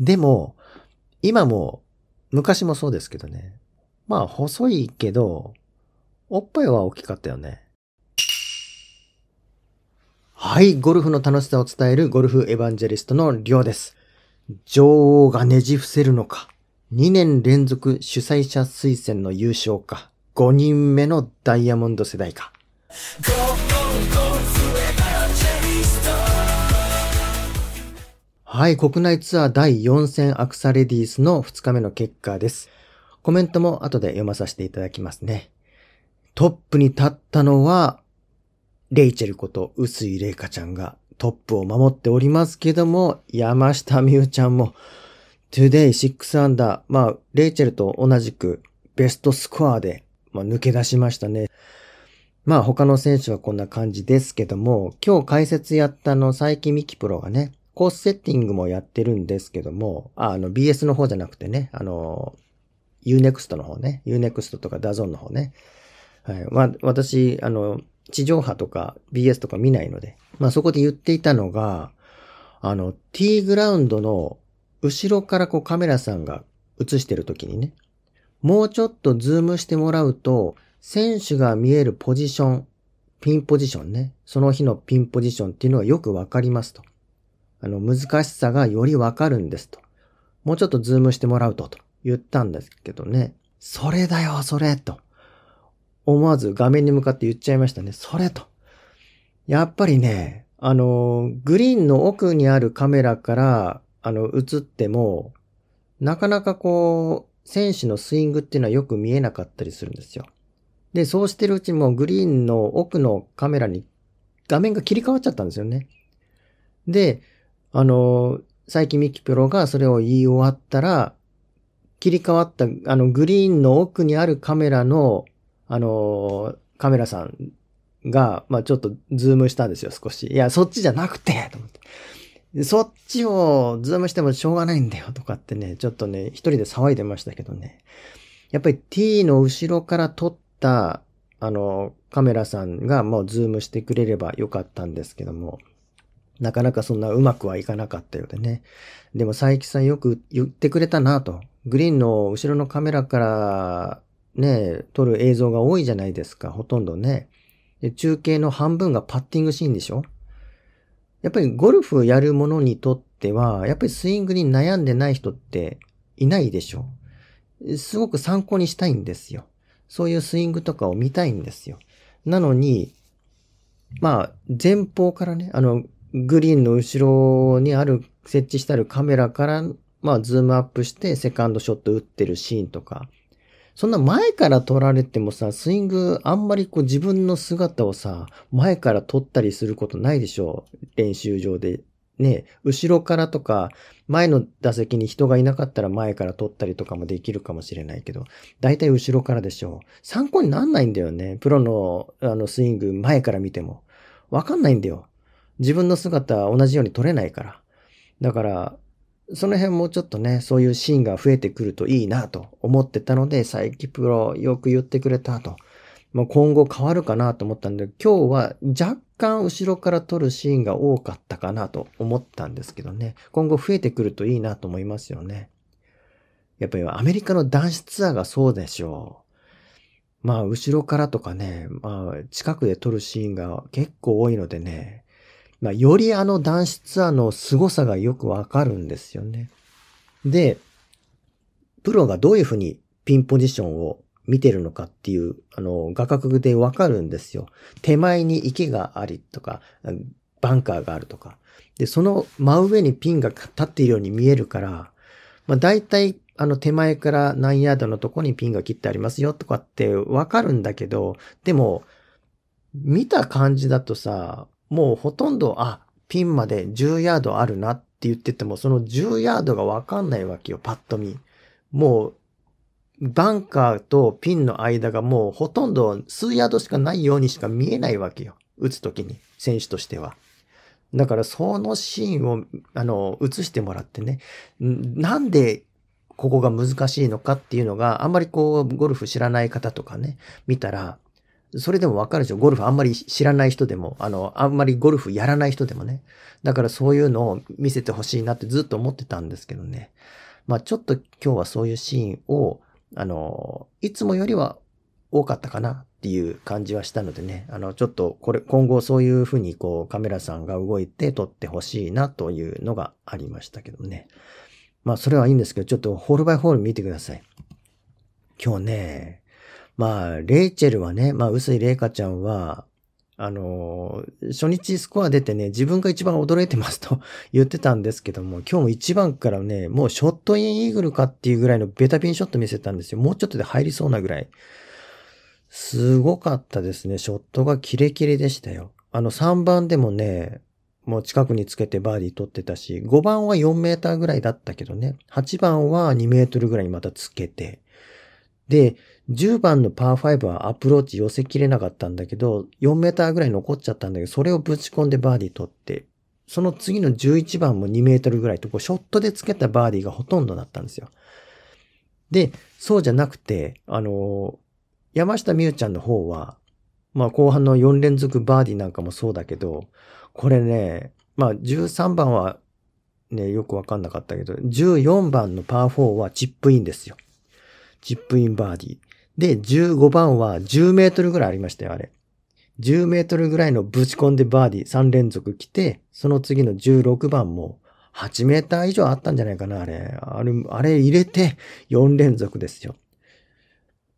でも、今も、昔もそうですけどね。まあ、細いけど、おっぱいは大きかったよね。はい、ゴルフの楽しさを伝えるゴルフエヴァンジェリストのりょうです。女王がねじ伏せるのか、2年連続主催者推薦の優勝か、5人目のダイヤモンド世代か。はい、国内ツアー第4戦アクサレディースの2日目の結果です。コメントも後で読まさせていただきますね。トップに立ったのは、レイチェルこと、薄井玲香ちゃんがトップを守っておりますけども、山下美宇ちゃんも、トゥデイ6アンダー、まあ、レイチェルと同じくベストスコアで、まあ、抜け出しましたね。まあ他の選手はこんな感じですけども、今日解説やったの、佐伯美希プロがね、コースセッティングもやってるんですけども、あの BS の方じゃなくてね、あの、Unext の方ね、Unext とか DAZN の方ね。はい。まあ、私、あの、地上波とか BS とか見ないので、まあそこで言っていたのが、あの、T グラウンドの後ろからこうカメラさんが映してる時にね、もうちょっとズームしてもらうと、選手が見えるポジション、ピンポジションね、その日のピンポジションっていうのはよくわかりますと。あの、難しさがよりわかるんですと。もうちょっとズームしてもらうと、と言ったんですけどね。それだよ、それ、と。思わず画面に向かって言っちゃいましたね。それと。やっぱりね、あの、グリーンの奥にあるカメラから、あの、映っても、なかなかこう、選手のスイングっていうのはよく見えなかったりするんですよ。で、そうしてるうちもグリーンの奥のカメラに画面が切り替わっちゃったんですよね。で、あの、最近ミキプロがそれを言い終わったら、切り替わった、あの、グリーンの奥にあるカメラの、あの、カメラさんが、まあ、ちょっとズームしたんですよ、少し。いや、そっちじゃなくてと思って。そっちをズームしてもしょうがないんだよとかってね、ちょっとね、一人で騒いでましたけどね。やっぱり T の後ろから撮った、あの、カメラさんがもうズームしてくれればよかったんですけども、なかなかそんなうまくはいかなかったようでね。でも佐伯さんよく言ってくれたなと。グリーンの後ろのカメラからね、撮る映像が多いじゃないですか、ほとんどね。中継の半分がパッティングシーンでしょやっぱりゴルフやる者にとっては、やっぱりスイングに悩んでない人っていないでしょすごく参考にしたいんですよ。そういうスイングとかを見たいんですよ。なのに、まあ、前方からね、あの、グリーンの後ろにある、設置してあるカメラから、まあ、ズームアップして、セカンドショット打ってるシーンとか、そんな前から撮られてもさ、スイングあんまりこう自分の姿をさ、前から撮ったりすることないでしょ練習場で。ね、後ろからとか、前の打席に人がいなかったら前から撮ったりとかもできるかもしれないけど、大体後ろからでしょ参考になんないんだよね。プロのあのスイング前から見ても。わかんないんだよ。自分の姿は同じように撮れないから。だから、その辺もちょっとね、そういうシーンが増えてくるといいなと思ってたので、佐伯プロよく言ってくれたと。まあ、今後変わるかなと思ったんで、今日は若干後ろから撮るシーンが多かったかなと思ったんですけどね。今後増えてくるといいなと思いますよね。やっぱりアメリカの男子ツアーがそうでしょう。まあ、後ろからとかね、まあ、近くで撮るシーンが結構多いのでね、まあ、よりあの男子ツアーの凄さがよくわかるんですよね。で、プロがどういうふうにピンポジションを見てるのかっていう、あの、画角でわかるんですよ。手前に池がありとか、バンカーがあるとか。で、その真上にピンが立っているように見えるから、まあ大体、あの手前から何ヤードのとこにピンが切ってありますよとかってわかるんだけど、でも、見た感じだとさ、もうほとんど、あ、ピンまで10ヤードあるなって言ってても、その10ヤードがわかんないわけよ、パッと見。もう、バンカーとピンの間がもうほとんど数ヤードしかないようにしか見えないわけよ。打つときに、選手としては。だからそのシーンを、あの、映してもらってね、なんでここが難しいのかっていうのが、あんまりこう、ゴルフ知らない方とかね、見たら、それでもわかるでしょ。ゴルフあんまり知らない人でも、あの、あんまりゴルフやらない人でもね。だからそういうのを見せてほしいなってずっと思ってたんですけどね。まあちょっと今日はそういうシーンを、あの、いつもよりは多かったかなっていう感じはしたのでね。あの、ちょっとこれ、今後そういうふうにこうカメラさんが動いて撮ってほしいなというのがありましたけどね。まあそれはいいんですけど、ちょっとホールバイホール見てください。今日ね、まあ、レイチェルはね、まあ、薄井玲香ちゃんは、あの、初日スコア出てね、自分が一番驚いてますと 言ってたんですけども、今日も1番からね、もうショットインイーグルかっていうぐらいのベタピンショット見せたんですよ。もうちょっとで入りそうなぐらい。すごかったですね。ショットがキレキレでしたよ。あの3番でもね、もう近くにつけてバーディー取ってたし、5番は4メーターぐらいだったけどね、8番は2メートルぐらいにまたつけて、で、10番のパー5はアプローチ寄せきれなかったんだけど、4メーターぐらい残っちゃったんだけど、それをぶち込んでバーディー取って、その次の11番も2メートルぐらいと、こう、ショットでつけたバーディーがほとんどだったんですよ。で、そうじゃなくて、あのー、山下美宇ちゃんの方は、まあ後半の4連続バーディーなんかもそうだけど、これね、まあ13番はね、よくわかんなかったけど、14番のパー4はチップインですよ。チップインバーディー。で、15番は10メートルぐらいありましたよ、あれ。10メートルぐらいのぶち込んでバーディー3連続来て、その次の16番も8メーター以上あったんじゃないかな、あれ。あれ、あれ入れて4連続ですよ。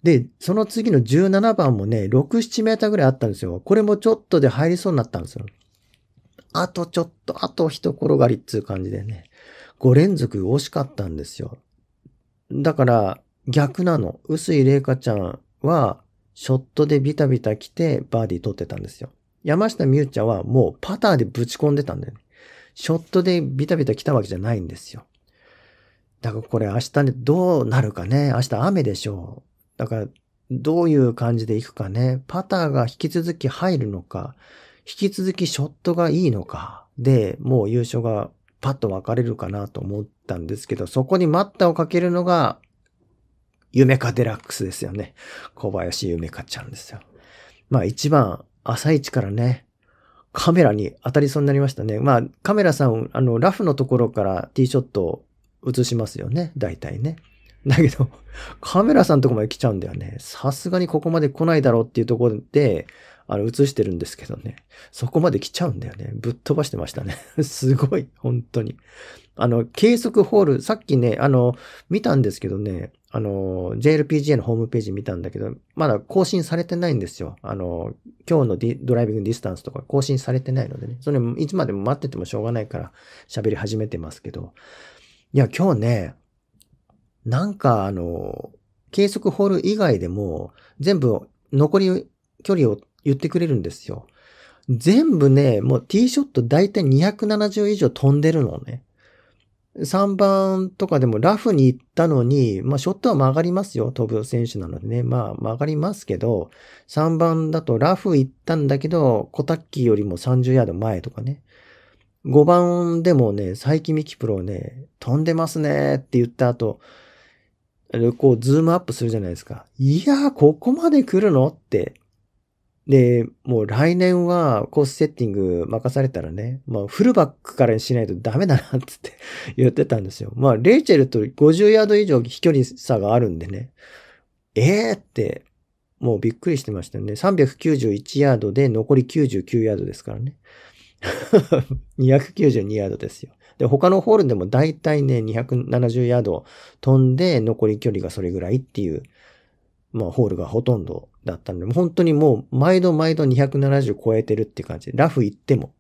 で、その次の17番もね、6、7メーターぐらいあったんですよ。これもちょっとで入りそうになったんですよ。あとちょっと、あと一転がりっつう感じでね。5連続惜しかったんですよ。だから、逆なの。薄井玲香ちゃんは、ショットでビタビタ来て、バーディー取ってたんですよ。山下美宇ちゃんはもうパターでぶち込んでたんだよね。ショットでビタビタ来たわけじゃないんですよ。だからこれ明日ね、どうなるかね。明日雨でしょう。だから、どういう感じでいくかね。パターが引き続き入るのか、引き続きショットがいいのか。で、もう優勝がパッと分かれるかなと思ったんですけど、そこに待ったをかけるのが夢かデラックスですよね。小林夢かちゃんですよ。まあ一番、朝一からね、カメラに当たりそうになりましたね。まあカメラさん、あの、ラフのところからティーショットを映しますよね。大体ね。だけど、カメラさんとこまで来ちゃうんだよね。さすがにここまで来ないだろうっていうところで、あの、映してるんですけどね。そこまで来ちゃうんだよね。ぶっ飛ばしてましたね。すごい、本当に。あの、計測ホール、さっきね、あの、見たんですけどね、あの、JLPGA のホームページ見たんだけど、まだ更新されてないんですよ。あの、今日のドライビングディスタンスとか更新されてないのでね、それいつまでも待っててもしょうがないから喋り始めてますけど、いや、今日ね、なんかあの、計測ホール以外でも、全部残り距離を言ってくれるんですよ。全部ね、もうティーショット大体270以上飛んでるのね。3番とかでもラフに行ったのに、まあショットは曲がりますよ。飛ぶ選手なのでね。まあ曲がりますけど、3番だとラフ行ったんだけど、コタッキーよりも30ヤード前とかね。5番でもね、佐伯ミキプロね、飛んでますねって言った後、こうズームアップするじゃないですか。いやー、ここまで来るのってで、もう来年はコースセッティング任されたらね、まあフルバックからにしないとダメだなってっ て言ってたんですよ。まあレイチェルと50ヤード以上飛距離差があるんでね、ええー、って、もうびっくりしてましたよね。391ヤードで残り99ヤードですからね。292 ヤードですよ。で、他のホールでも大体ね、270ヤード飛んで残り距離がそれぐらいっていう、まあホールがほとんどだったので、本当にもう毎度毎度270超えてるって感じで、ラフ行っても、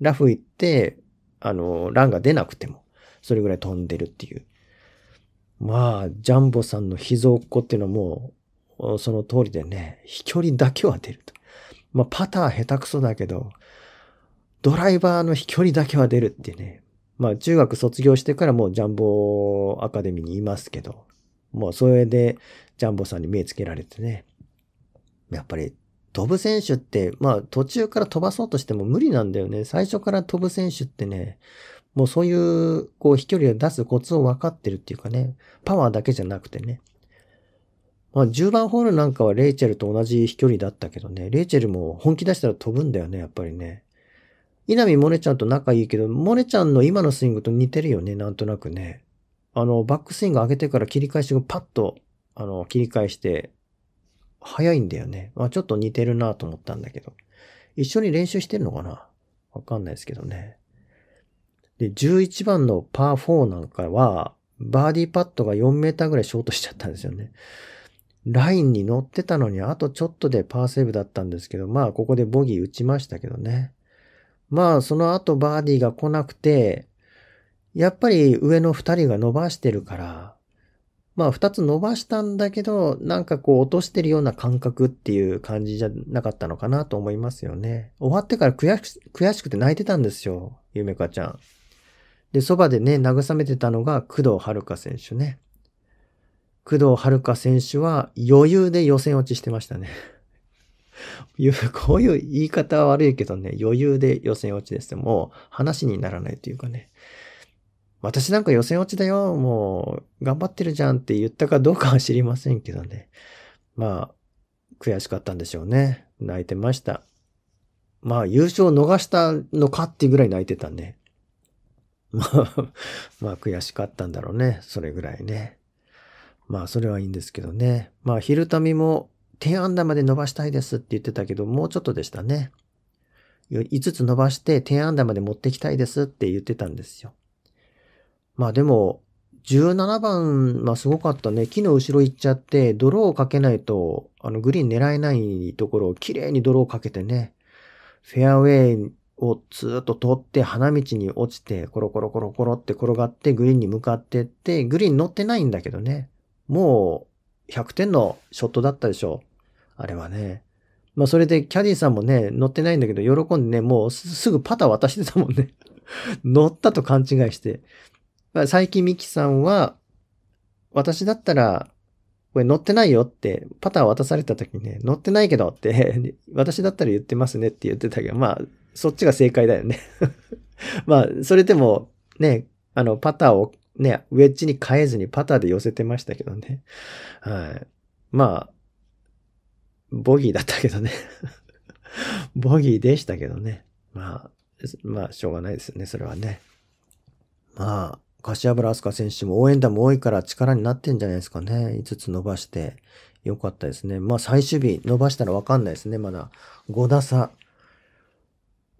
ラフ行って、あの、ランが出なくても、それぐらい飛んでるっていう。まあ、ジャンボさんの秘蔵っ子っていうのはもう、その通りでね、飛距離だけは出ると。まあ、パター下手くそだけど、ドライバーの飛距離だけは出るってね。まあ、中学卒業してからもうジャンボアカデミーにいますけど、もうそれでジャンボさんに目つけられてね、やっぱり飛ぶ選手って、まあ途中から飛ばそうとしても無理なんだよね。最初から飛ぶ選手ってね、もうそういう、こう飛距離を出すコツを分かってるっていうかね、パワーだけじゃなくてね。まあ10番ホールなんかはレイチェルと同じ飛距離だったけどね、レイチェルも本気出したら飛ぶんだよね、やっぱりね。稲見萌音ちゃんと仲いいけど、萌音ちゃんの今のスイングと似てるよね、なんとなくね。あの、バックスイング上げてから切り返しをパッと、あの、切り返して、早いんだよね。まあちょっと似てるなと思ったんだけど。一緒に練習してるのかなわかんないですけどね。で、11番のパー4なんかは、バーディーパットが4メーターぐらいショートしちゃったんですよね。ラインに乗ってたのに、あとちょっとでパーセーブだったんですけど、まあ、ここでボギー打ちましたけどね。まあ、その後バーディーが来なくて、やっぱり上の2人が伸ばしてるから、まあ2つ伸ばしたんだけど、なんかこう落としてるような感覚っていう感じじゃなかったのかなと思いますよね。終わってから悔し悔しくて泣いてたんですよ、ゆめかちゃん。で、そばでね、慰めてたのが工藤遥香選手ね。工藤遥香選手は余裕で予選落ちしてましたね。こういう言い方は悪いけどね、余裕で予選落ちです。もう話にならないというかね。私なんか予選落ちだよ、もう、頑張ってるじゃんって言ったかどうかは知りませんけどね。まあ、悔しかったんでしょうね。泣いてました。まあ、優勝を逃したのかっていうぐらい泣いてたね。まあ、まあ、悔しかったんだろうね。それぐらいね。まあ、それはいいんですけどね。まあ、昼旅も10アンダーまで伸ばしたいですって言ってたけど、もうちょっとでしたね。5つ伸ばして10アンダーまで持ってきたいですって言ってたんですよ。まあでも、17番、まあすごかったね。木の後ろ行っちゃって、泥をかけないと、あの、グリーン狙えないところを綺麗に泥をかけてね、フェアウェイをずっと通って、花道に落ちて、コロコロコロコロって転がって、グリーンに向かってって、グリーン乗ってないんだけどね。もう、100点のショットだったでしょ。あれはね。まあそれでキャディさんもね、乗ってないんだけど、喜んでね、もうすぐパター渡してたもんね。乗ったと勘違いして。最近ミキさんは、私だったら、これ乗ってないよって、パター渡された時にね、乗ってないけどって 私だったら言ってますねって言ってたけど、まあ、そっちが正解だよね まあ、それでも、ね、あの、パターをね、ウェッジに変えずにパターで寄せてましたけどね。はい。まあ、ボギーだったけどね ボギーでしたけどね。まあ、まあ、しょうがないですよね、それはね。まあ、柏原明日香選手も応援団も多いから力になってんじゃないですかね。5つ伸ばしてよかったですね。まあ最終日伸ばしたらわかんないですね、まだ。5打差。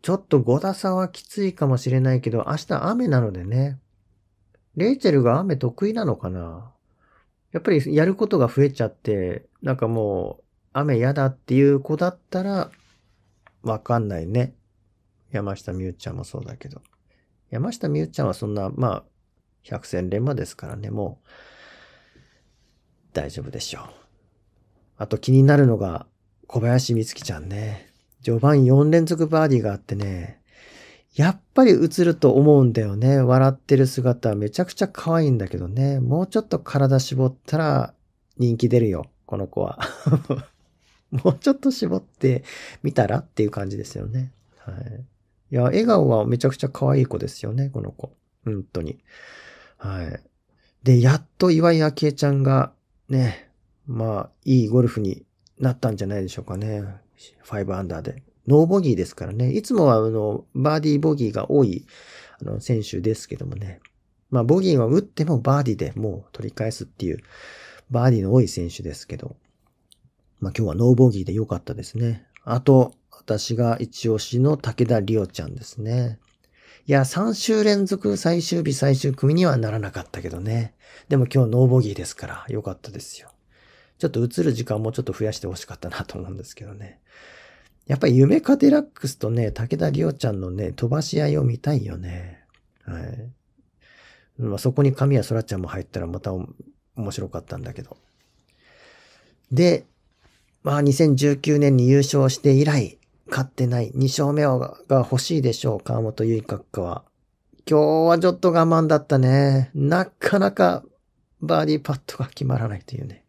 ちょっと5打差はきついかもしれないけど、明日雨なのでね。レイチェルが雨得意なのかなやっぱりやることが増えちゃって、なんかもう雨嫌だっていう子だったら、わかんないね。山下美宇ちゃんもそうだけど。山下美宇ちゃんはそんな、まあ、百戦錬磨ですからね、もう、大丈夫でしょう。あと気になるのが、小林美月ちゃんね。序盤4連続バーディーがあってね、やっぱり映ると思うんだよね。笑ってる姿はめちゃくちゃ可愛いんだけどね。もうちょっと体絞ったら人気出るよ。この子は。もうちょっと絞ってみたらっていう感じですよね。はい。いや、笑顔はめちゃくちゃ可愛い子ですよね。この子。本当に。はい。で、やっと岩井明恵ちゃんがね、まあ、いいゴルフになったんじゃないでしょうかね。5アンダーで。ノーボギーですからね。いつもは、あの、バーディーボギーが多い、あの、選手ですけどもね。まあ、ボギーは打ってもバーディーでもう取り返すっていう、バーディーの多い選手ですけど。まあ、今日はノーボギーで良かったですね。あと、私が一押しの武田里央ちゃんですね。いや、3週連続最終日最終組にはならなかったけどね。でも今日ノーボギーですから、良かったですよ。ちょっと映る時間もちょっと増やしてほしかったなと思うんですけどね。やっぱり夢カデラックスとね、武田里央ちゃんのね、飛ばし合いを見たいよね。はい。まあ、そこに神谷空ちゃんも入ったらまた面白かったんだけど。で、まあ2019年に優勝して以来、勝ってない。2勝目が欲しいでしょう、川本結閣は。今日はちょっと我慢だったね。なかなかバーディーパットが決まらないというね。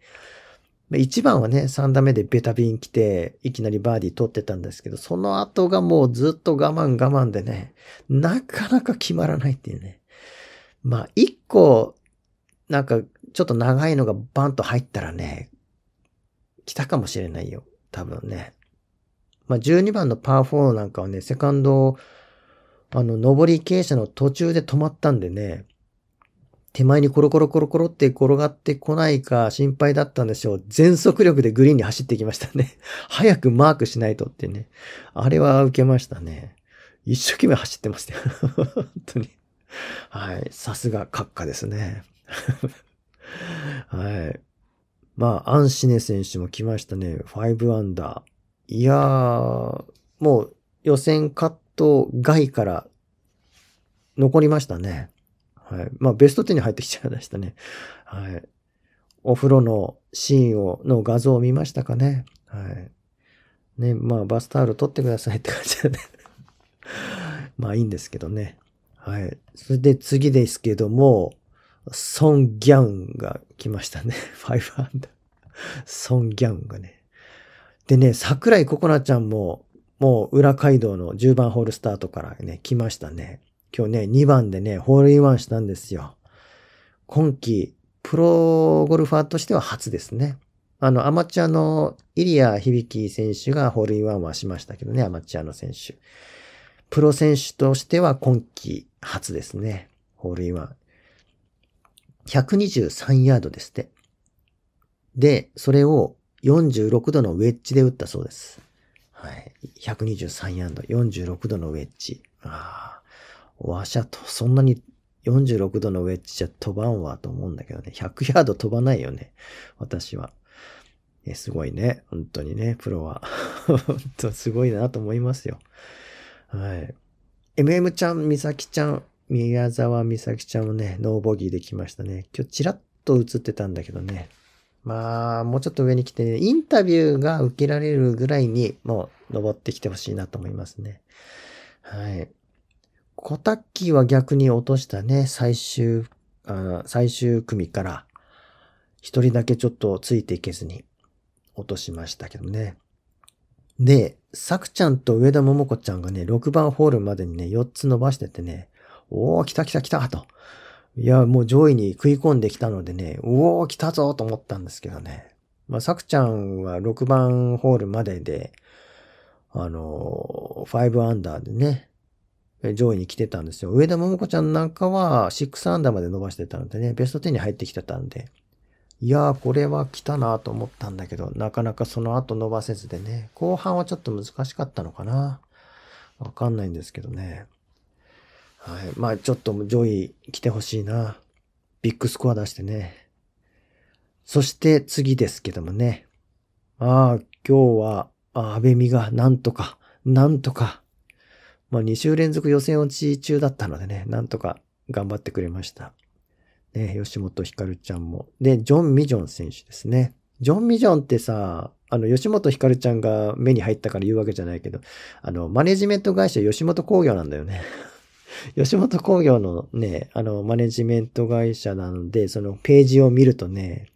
1番はね、3打目でベタビン来て、いきなりバーディー取ってたんですけど、その後がもうずっと我慢我慢でね、なかなか決まらないっていうね。まあ、1個、なんか、ちょっと長いのがバンと入ったらね、来たかもしれないよ。多分ね。まあ、12番のパー4なんかはね、セカンド、あの、上り傾斜の途中で止まったんでね、手前にコロコロコロコロって転がってこないか心配だったんでしょう。全速力でグリーンに走ってきましたね。早くマークしないとってね。あれは受けましたね。一生懸命走ってましたよ。本当に。はい。さすが閣下ですね。はい。まあ、アンシネ選手も来ましたね。5アンダー。いやー、もう予選カット外から残りましたね。はい。まあ、ベスト10に入ってきちゃいましたね。はい。お風呂のシーンを、の画像を見ましたかね。はい。ね、まあ、バスタオル取ってくださいって感じだね。まあ、いいんですけどね。はい。それで次ですけども、ソン・ギャウンが来ましたね。5 アンダー。ソン・ギャウンがね。でね、桜井ココナちゃんも、もう裏街道の10番ホールスタートからね、来ましたね。今日ね、2番でね、ホールインワンしたんですよ。今季、プロゴルファーとしては初ですね。あの、アマチュアのイリア響選手がホールインワンはしましたけどね、アマチュアの選手。プロ選手としては今季初ですね。ホールインワン。123ヤードですって。で、それを46度のウェッジで打ったそうです。はい。123ヤード、46度のウェッジ。ああ、わしゃと、そんなに46度のウェッジじゃ飛ばんわと思うんだけどね。100ヤード飛ばないよね。私は。え、すごいね。本当にね、プロは。本当すごいなと思いますよ。はい。MM ちゃん、みさきちゃん、宮沢美咲ちゃんもね、ノーボギーできましたね。今日ちらっと映ってたんだけどね。まあ、もうちょっと上に来て、ね、インタビューが受けられるぐらいに、もう、登ってきてほしいなと思いますね。はい。コタッキーは逆に落としたね、最終、あ最終組から、一人だけちょっとついていけずに、落としましたけどね。で、サクちゃんと上田桃子ちゃんがね、6番ホールまでにね、4つ伸ばしててね、おー、来た来た来たといや、もう上位に食い込んできたのでね、うおー、来たぞと思ったんですけどね。まあ、さくちゃんは6番ホールまでで、あの、5アンダーでね、上位に来てたんですよ。上田桃子ちゃんなんかは6アンダーまで伸ばしてたのでね、ベスト10に入ってきてたんで、いやー、これは来たなと思ったんだけど、なかなかその後伸ばせずでね、後半はちょっと難しかったのかな。わかんないんですけどね。はい。まあちょっと上位来てほしいな。ビッグスコア出してね。そして次ですけどもね。ああ、今日は、あ安倍美がなんとか、なんとか。まあ2週連続予選落ち中だったのでね、なんとか頑張ってくれました。ね、吉本ひかるちゃんも。で、ジョン・ミジョン選手ですね。ジョン・ミジョンってさ、あの、吉本ひかるちゃんが目に入ったから言うわけじゃないけど、あの、マネジメント会社吉本工業なんだよね。吉本興業のね、あの、マネジメント会社なので、そのページを見るとね、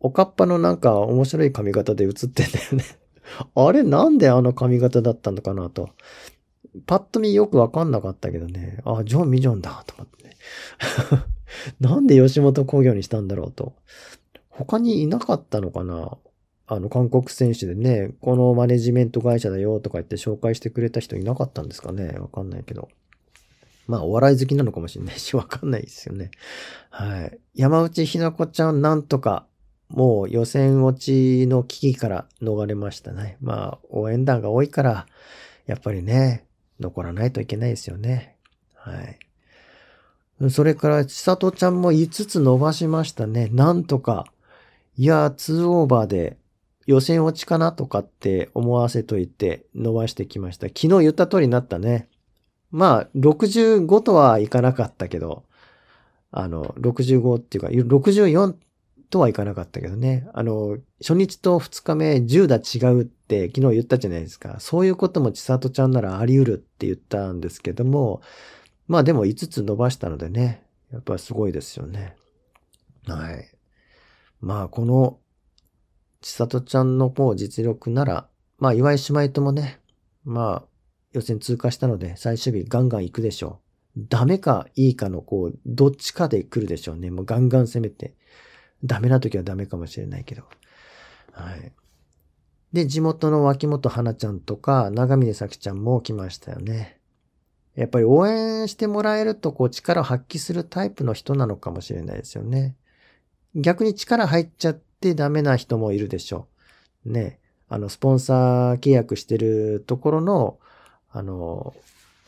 おかっぱのなんか面白い髪型で写ってんだよね あれなんであの髪型だったのかなと。パッと見よくわかんなかったけどね。あ、ジョン・ミジョンだと思ってね。なんで吉本興業にしたんだろうと。他にいなかったのかなあの、韓国選手でね、このマネジメント会社だよとか言って紹介してくれた人いなかったんですかねわかんないけど。まあ、お笑い好きなのかもしれないし、わかんないですよね。はい。山内ひな子ちゃん、なんとか、もう予選落ちの危機から逃れましたね。まあ、応援団が多いから、やっぱりね、残らないといけないですよね。はい。それから、ちさとちゃんも5つ伸ばしましたね。なんとか。いやー、2オーバーで予選落ちかなとかって思わせといて伸ばしてきました。昨日言った通りになったね。まあ、65とはいかなかったけど、あの、65っていうか、64とはいかなかったけどね。あの、初日と2日目、10打違うって昨日言ったじゃないですか。そういうことも千里ちゃんならあり得るって言ったんですけども、まあでも5つ伸ばしたのでね、やっぱすごいですよね。はい。まあこの、千里ちゃんのこう実力なら、まあ岩井姉妹ともね、まあ予選通過したので、最終日ガンガン行くでしょう。ダメかいいかの、こう、どっちかで来るでしょうね。もうガンガン攻めて。ダメな時はダメかもしれないけど。はい。で、地元の脇本花ちゃんとか、長峰咲ちゃんも来ましたよね。やっぱり応援してもらえると、こう、力を発揮するタイプの人なのかもしれないですよね。逆に力入っちゃってダメな人もいるでしょう。ね。あの、スポンサー契約してるところの、あの、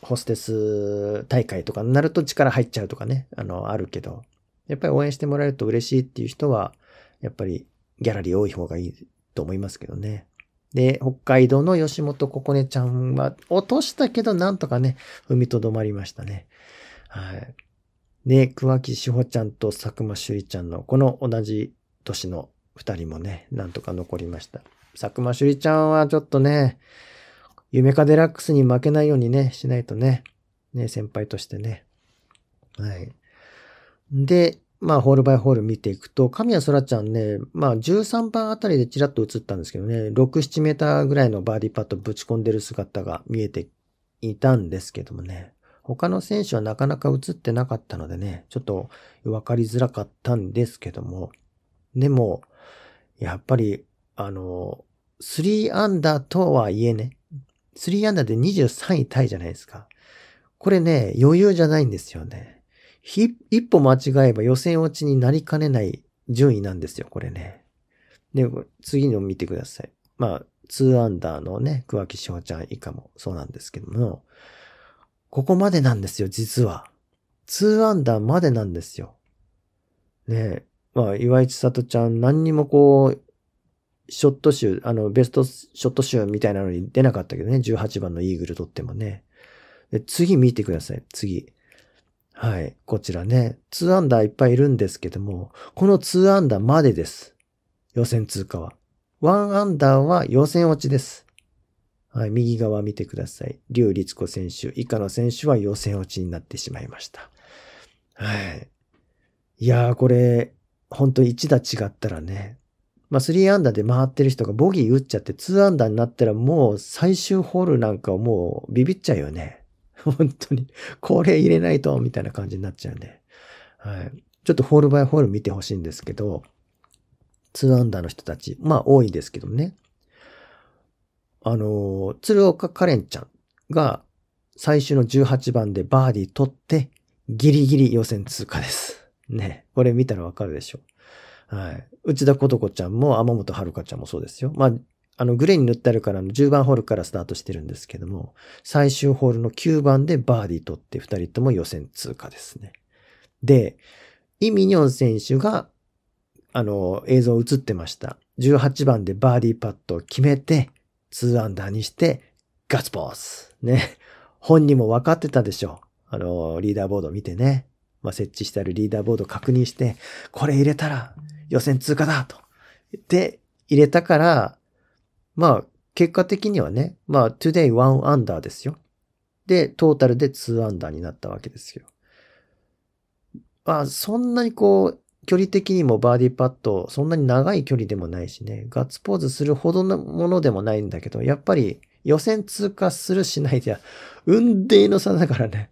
ホステス大会とかになると力入っちゃうとかね、あの、あるけど、やっぱり応援してもらえると嬉しいっていう人は、やっぱりギャラリー多い方がいいと思いますけどね。で、北海道の吉本ここねちゃんは落としたけど、なんとかね、踏みとどまりましたね。はい。で、桑木志保ちゃんと佐久間朱里ちゃんの、この同じ年の二人もね、なんとか残りました。佐久間朱里ちゃんはちょっとね、夢かデラックスに負けないようにね、しないとね。ね、先輩としてね。はい。で、まあ、ホールバイホール見ていくと、神谷そらちゃんね、まあ、13番あたりでチラッと映ったんですけどね、6、7メーターぐらいのバーディーパットぶち込んでる姿が見えていたんですけどもね、他の選手はなかなか映ってなかったのでね、ちょっと分かりづらかったんですけども、でも、やっぱり、あの、3アンダーとはいえね、3アンダーで23位タイじゃないですか。これね、余裕じゃないんですよね。ひ、一歩間違えば予選落ちになりかねない順位なんですよ、これね。で、次の見てください。まあ、2アンダーのね、桑木翔ちゃん以下もそうなんですけども、ここまでなんですよ、実は。2アンダーまでなんですよ。ねまあ、岩井千里ちゃん何にもこう、ショット集、あの、ベストショット集みたいなのに出なかったけどね、18番のイーグル取ってもね。で、次見てください、次。はい、こちらね、2アンダーいっぱいいるんですけども、この2アンダーまでです。予選通過は。1アンダーは予選落ちです。はい、右側見てください。劉立子選手、以下の選手は予選落ちになってしまいました。はい。いやー、これ、本当一打違ったらね、まあ、3アンダーで回ってる人がボギー打っちゃって2アンダーになったらもう最終ホールなんかもうビビっちゃうよね。本当に。これ入れないと、みたいな感じになっちゃうんで。はい。ちょっとホールバイホール見てほしいんですけど、2アンダーの人たち、まあ多いんですけどね。あの、鶴岡カレンちゃんが最終の18番でバーディー取って、ギリギリ予選通過です。ね。これ見たらわかるでしょう。はい。内田ことこちゃんも、天本遥香ちゃんもそうですよ。まあ、あの、グレーに塗ってあるから、10番ホールからスタートしてるんですけども、最終ホールの9番でバーディー取って、2人とも予選通過ですね。で、イ・ミニョン選手が、あの、映像映ってました。18番でバーディーパットを決めて、2アンダーにして、ガッツポーズ。ね。本人も分かってたでしょう。あの、リーダーボード見てね。まあ、設置してあるリーダーボード確認して、これ入れたら、予選通過だと。で、入れたから、まあ、結果的にはね、まあ、today 1アンダーですよ。で、トータルで2アンダーになったわけですよ。まあ、そんなにこう、距離的にもバーディーパット、そんなに長い距離でもないしね、ガッツポーズするほどのものでもないんだけど、やっぱり予選通過するしないでは、運命の差だからね。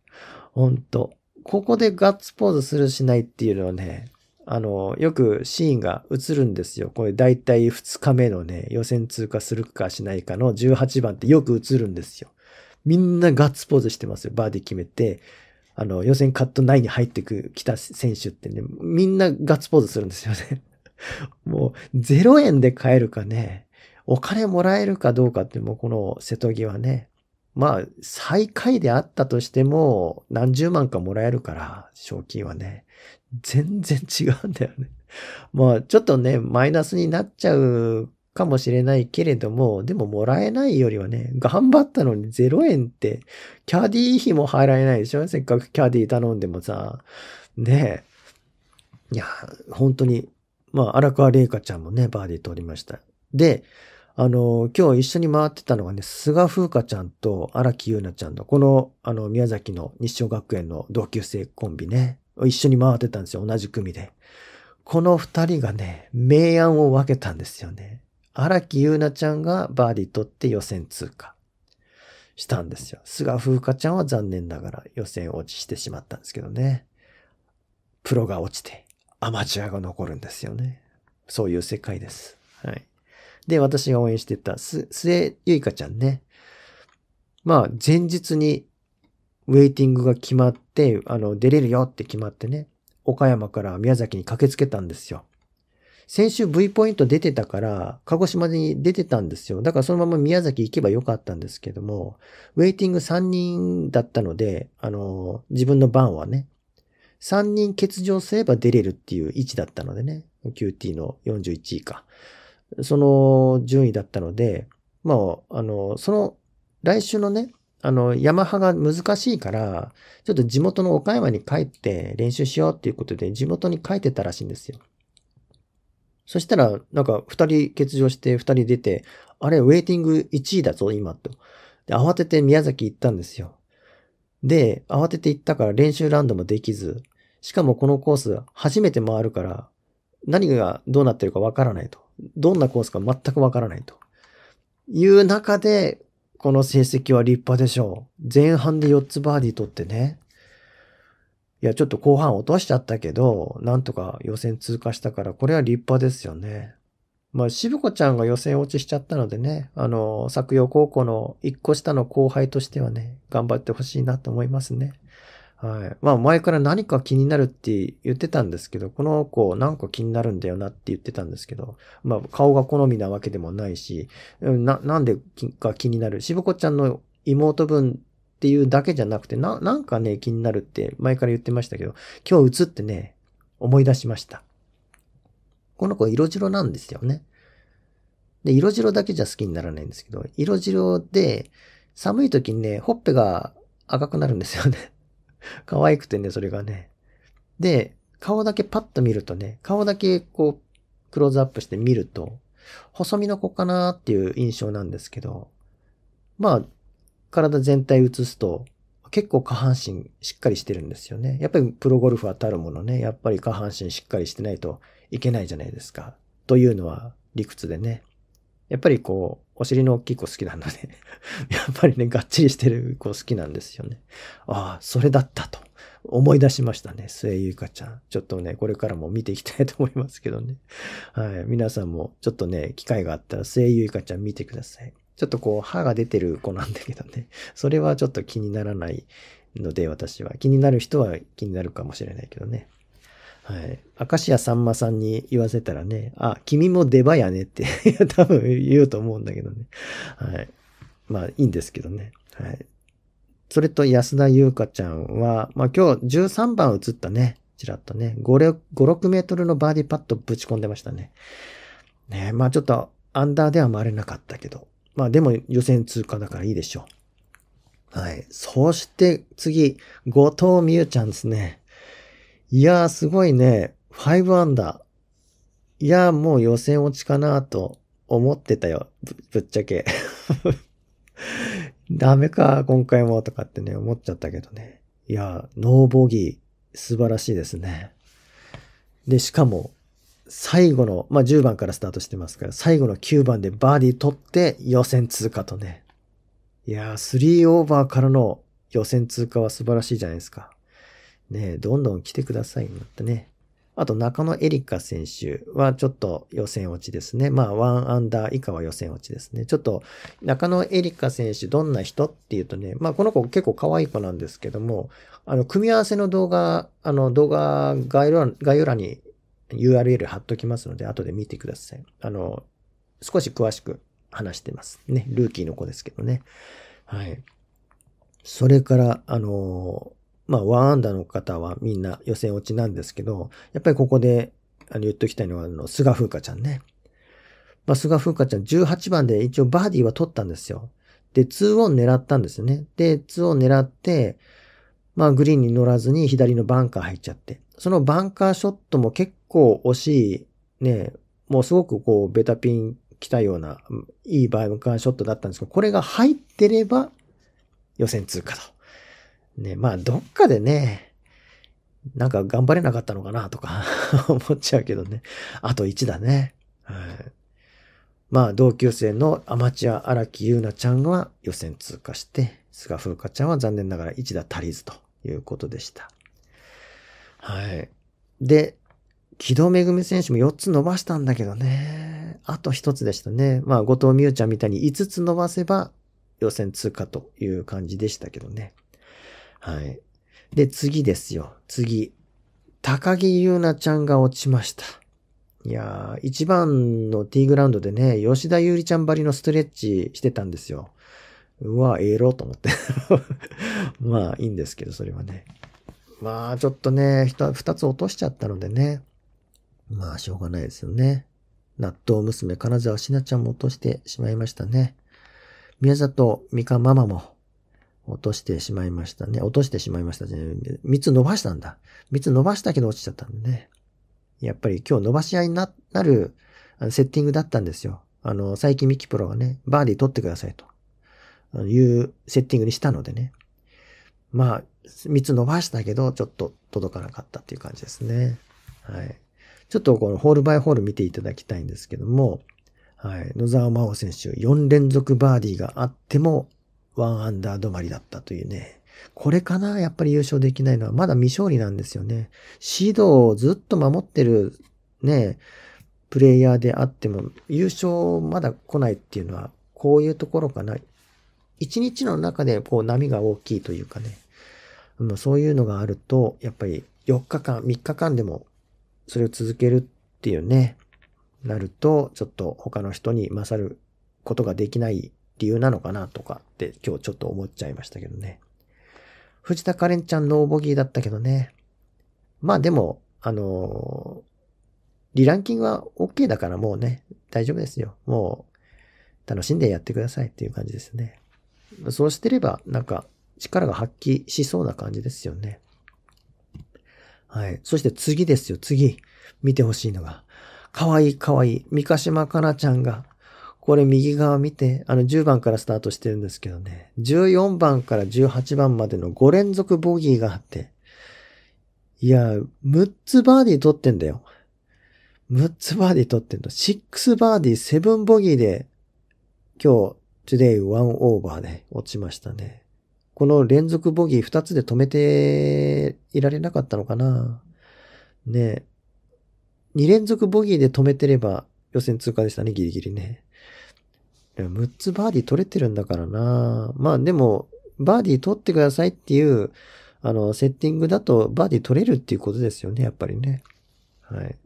ほんと。ここでガッツポーズするしないっていうのはね、あの、よくシーンが映るんですよ。これ大体2日目のね、予選通過するかしないかの18番ってよく映るんですよ。みんなガッツポーズしてますよ。バーディ決めて、あの、予選カット内に入ってく、来た選手ってね、みんなガッツポーズするんですよね。もう、0円で買えるかね、お金もらえるかどうかってもうこの瀬戸際ね、まあ、最下位であったとしても、何十万かもらえるから、賞金はね。全然違うんだよね。まあ、ちょっとね、マイナスになっちゃうかもしれないけれども、でももらえないよりはね、頑張ったのに0円って、キャディ費もられないでしょせっかくキャディ頼んでもさ、ねいや、本当に、まあ、荒川玲香ちゃんもね、バーディー取りました。で、あの、今日一緒に回ってたのがね、菅風花ちゃんと荒木優奈ちゃんの、この、あの、宮崎の日照学園の同級生コンビね。一緒に回ってたんですよ。同じ組で。この二人がね、明暗を分けたんですよね。荒木優奈ちゃんがバーディー取って予選通過したんですよ。菅風花ちゃんは残念ながら予選落ちしてしまったんですけどね。プロが落ちてアマチュアが残るんですよね。そういう世界です。はい。で、私が応援してたす、末ゆいかちゃんね。まあ、前日にウェイティングが決まっ、あの、出れるよって決まってね、岡山から宮崎に駆けつけたんですよ。先週 V ポイント出てたから、鹿児島に出てたんですよ。だからそのまま宮崎行けばよかったんですけども、ウェイティング3人だったので、あの、自分の番はね、3人欠場すれば出れるっていう位置だったのでね、QT の41位か。その順位だったので、まあ、あの、その、来週のね、あの、ヤマハが難しいから、ちょっと地元の岡山に帰って練習しようっていうことで、地元に帰ってたらしいんですよ。そしたら、なんか、二人欠場して、二人出て、あれ、ウェイティング1位だぞ、今、と。で、慌てて宮崎行ったんですよ。で、慌てて行ったから練習ラウンドもできず、しかもこのコース、初めて回るから、何がどうなってるかわからないと。どんなコースか全くわからないと。いう中で、この成績は立派でしょう。前半で4つバーディー取ってね。いや、ちょっと後半落としちゃったけど、なんとか予選通過したから、これは立派ですよね。まあ、渋子ちゃんが予選落ちしちゃったのでね、あの、作用高校の1個下の後輩としてはね、頑張ってほしいなと思いますね。はい。まあ前から何か気になるって言ってたんですけど、この子なんか気になるんだよなって言ってたんですけど、まあ顔が好みなわけでもないし、な、なんでか気になる。しぼこちゃんの妹分っていうだけじゃなくて、な、なんかね、気になるって前から言ってましたけど、今日映ってね、思い出しました。この子色白なんですよね。で、色白だけじゃ好きにならないんですけど、色白で、寒い時にね、ほっぺが赤くなるんですよね 可愛くてね、それがね。で、顔だけパッと見るとね、顔だけこう、クローズアップして見ると、細身の子かなっていう印象なんですけど、まあ、体全体映すと、結構下半身しっかりしてるんですよね。やっぱりプロゴルファーたるものね、やっぱり下半身しっかりしてないといけないじゃないですか。というのは理屈でね。やっぱりこう、お尻の大きい子好きなので やっぱりね、がっちりしてる子好きなんですよね。ああ、それだったと思い出しましたね、末ゆかちゃん。ちょっとね、これからも見ていきたいと思いますけどね。はい。皆さんもちょっとね、機会があったら末ゆかちゃん見てください。ちょっとこう、歯が出てる子なんだけどね。それはちょっと気にならないので、私は。気になる人は気になるかもしれないけどね。はい。明石家さんまさんに言わせたらね、あ、君も出場やねって 多分言うと思うんだけどね。はい。まあいいんですけどね。はい。それと安田優香ちゃんは、まあ今日13番映ったね。ちらっとね。5、6メートルのバーディーパットぶち込んでましたね。ねまあちょっとアンダーでは回れなかったけど。まあでも予選通過だからいいでしょう。はい。そして次、後藤美優ちゃんですね。いやーすごいね、5アンダー。いやーもう予選落ちかなと思ってたよ。ぶっちゃけ。ダメか、今回もとかってね、思っちゃったけどね。いやー、ノーボギー、素晴らしいですね。で、しかも、最後の、まあ、10番からスタートしてますから、最後の9番でバーディー取って予選通過とね。いやー、3オーバーからの予選通過は素晴らしいじゃないですか。ね、どんどん来てくださいになってね。あと、中野エリカ選手はちょっと予選落ちですね。まあ、1アンダー以下は予選落ちですね。ちょっと、中野エリカ選手、どんな人っていうとね、まあ、この子結構可愛い子なんですけども、あの、組み合わせの動画、あの、動画概要概要欄に URL 貼っときますので、後で見てください。あの、少し詳しく話してます。ね、ルーキーの子ですけどね。はい。それから、あのーまあ、1アンダーの方はみんな予選落ちなんですけど、やっぱりここであの言っときたいのは、あの、菅風花ちゃんね。まあ、菅風花ちゃん18番で一応バーディーは取ったんですよ。で、2オン狙ったんですよね。で、2オン狙って、まあ、グリーンに乗らずに左のバンカー入っちゃって。そのバンカーショットも結構惜しい、ね、もうすごくこう、ベタピン来たような、いいバンカーショットだったんですけど、これが入ってれば、予選通過と。ね、まあ、どっかでね、なんか頑張れなかったのかなとか 思っちゃうけどね。あと1だね。はい。まあ、同級生のアマチュア荒木優奈ちゃんは予選通過して、菅風花ちゃんは残念ながら1打足りずということでした。はい。で、木戸めぐみ選手も4つ伸ばしたんだけどね。あと1つでしたね。まあ、後藤美優ちゃんみたいに5つ伸ばせば予選通過という感じでしたけどね。はい。で、次ですよ。次。高木優奈ちゃんが落ちました。いやー、1番のティーグラウンドでね、吉田優里ちゃんばりのストレッチしてたんですよ。うわ、ええろと思って。まあ、いいんですけど、それはね。まあ、ちょっとね、二つ落としちゃったのでね。まあ、しょうがないですよね。納豆娘、金沢しなちゃんも落としてしまいましたね。宮里、美香ママも落としてしまいましたね。落としてしまいましたじゃ伸ばしたんだ。3伸ばしたけど落ちちゃったんでね。やっぱり今日伸ばし合いになるセッティングだったんですよ。あの、最近ミキプロがね、バーディー取ってくださいというセッティングにしたのでね。まあ、3つ伸ばしたけど、ちょっと届かなかったっていう感じですね。はい。ちょっとこのホールバイホール見ていただきたいんですけども、はい。野沢真央選手、4連続バーディーがあっても、ワンアンダー止まりだったというね。これかなやっぱり優勝できないのは、まだ未勝利なんですよね。指導をずっと守ってる、ね、プレイヤーであっても、優勝まだ来ないっていうのは、こういうところかな。一日の中でこう波が大きいというかね。そういうのがあると、やっぱり4日間、3日間でもそれを続けるっていうね、なると、ちょっと他の人に勝ることができない理由なのかなとかって今日ちょっと思っちゃいましたけどね。藤田カレンちゃんノーボギーだったけどね。まあでも、あのー、リランキングは OK だからもうね、大丈夫ですよ。もう、楽しんでやってくださいっていう感じですね。そうしてれば、なんか、力が発揮しそうな感じですよね。はい。そして次ですよ、次。見てほしいのが。かわいいかわいい。三ヶ島かなちゃんがこれ右側見て、あの10番からスタートしてるんですけどね、14番から18番までの5連続ボギーがあって、いや、6つバーディー取ってんだよ。6つバーディー取ってんの。6バーディー、7ボギーで、今日、today 1オーバーで落ちましたね。この連続ボギー2つで止めていられなかったのかなねえ。2連続ボギーで止めてれば予選通過でしたね、ギリギリね。でも6つバーディー取れてるんだからなまあでも、バーディー取ってくださいっていう、あの、セッティングだとバーディー取れるっていうことですよね、やっぱりね。はい。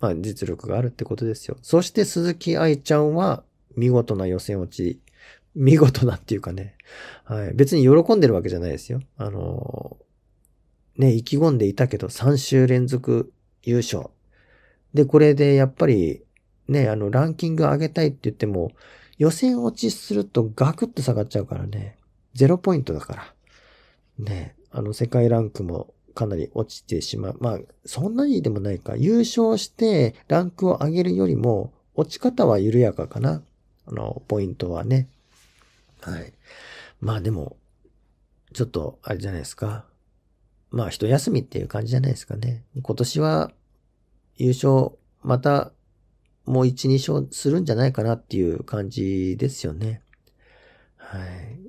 まあ実力があるってことですよ。そして鈴木愛ちゃんは見事な予選落ち。見事なっていうかね。はい。別に喜んでるわけじゃないですよ。あのー、ね、意気込んでいたけど3週連続優勝。で、これでやっぱり、ね、あの、ランキング上げたいって言っても、予選落ちするとガクッと下がっちゃうからね。ゼロポイントだから。ね、あの世界ランクもかなり落ちてしまう。まあ、そんなにでもないか。優勝してランクを上げるよりも、落ち方は緩やかかな。あの、ポイントはね。はい。まあでも、ちょっと、あれじゃないですか。まあ、一休みっていう感じじゃないですかね。今年は、優勝、またもう1、2勝するんじゃないかなっていう感じですよね。はい。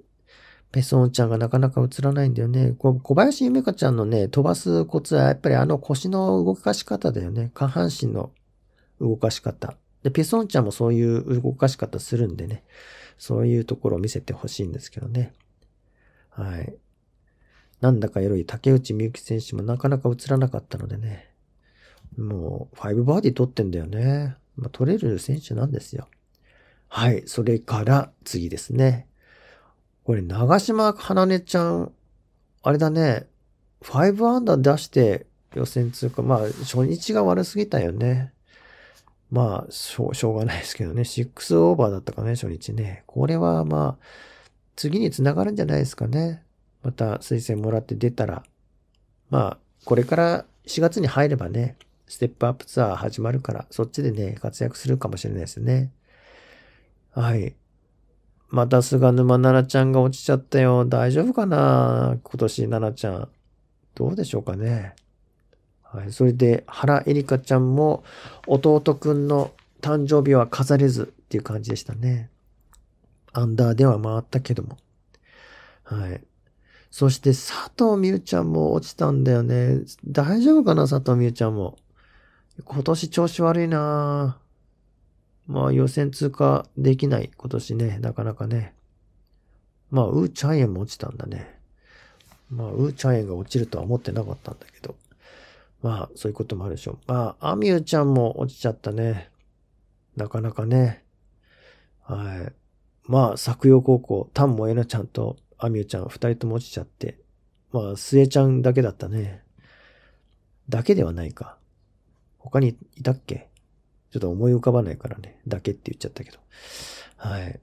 ペソンちゃんがなかなか映らないんだよね。こ小林夢香ちゃんのね、飛ばすコツはやっぱりあの腰の動かし方だよね。下半身の動かし方。で、ペソンちゃんもそういう動かし方するんでね。そういうところを見せてほしいんですけどね。はい。なんだかエロい竹内美幸選手もなかなか映らなかったのでね。もう、5バーディー取ってんだよね。まあ、取れる選手なんですよ。はい。それから次ですね。これ、長島花音ちゃん、あれだね。5アンダー出して予選通過。まあ、初日が悪すぎたよね。まあ、しょう、しょうがないですけどね。6オーバーだったかね、初日ね。これはまあ、次につながるんじゃないですかね。また推薦もらって出たら。まあ、これから4月に入ればね、ステップアップツアー始まるから、そっちでね、活躍するかもしれないですね。はい。また菅沼奈々ちゃんが落ちちゃったよ。大丈夫かな今年奈々ちゃん。どうでしょうかね。はい。それで、原エリカちゃんも、弟くんの誕生日は飾れずっていう感じでしたね。アンダーでは回ったけども。はい。そして、佐藤美優ちゃんも落ちたんだよね。大丈夫かな佐藤美優ちゃんも。今年調子悪いなまあ予選通過できない今年ね、なかなかね。まあ、ウーチャイエンも落ちたんだね。まあ、ウーチャイエンが落ちるとは思ってなかったんだけど。まあ、そういうこともあるでしょう。まあ、アミューちゃんも落ちちゃったね。なかなかね。はい。まあ、作用高校、ンもえなちゃんとアミューちゃん、二人とも落ちちゃって。まあ、末ちゃんだけだったね。だけではないか。他にいたっけちょっと思い浮かばないからね。だけって言っちゃったけど。はい。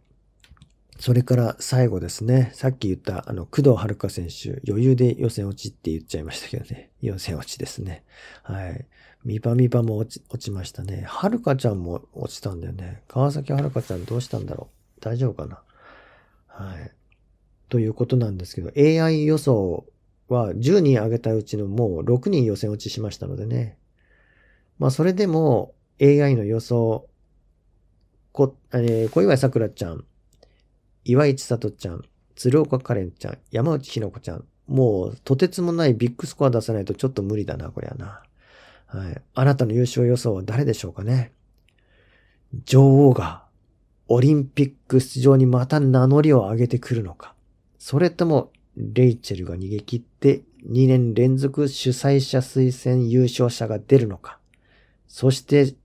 それから最後ですね。さっき言ったあの、工藤遥選手、余裕で予選落ちって言っちゃいましたけどね。予選落ちですね。はい。ミパミパも落ち、落ちましたね。遥ちゃんも落ちたんだよね。川崎遥ちゃんどうしたんだろう大丈夫かなはい。ということなんですけど、AI 予想は10人上げたうちのもう6人予選落ちしましたのでね。まあそれでも AI の予想、こ、えー、小岩さくらちゃん、岩市里ちゃん、鶴岡カレンちゃん、山内ひのこちゃん、もうとてつもないビッグスコア出さないとちょっと無理だな、これはな。はい。あなたの優勝予想は誰でしょうかね女王がオリンピック出場にまた名乗りを上げてくるのかそれともレイチェルが逃げ切って2年連続主催者推薦優勝者が出るのかそして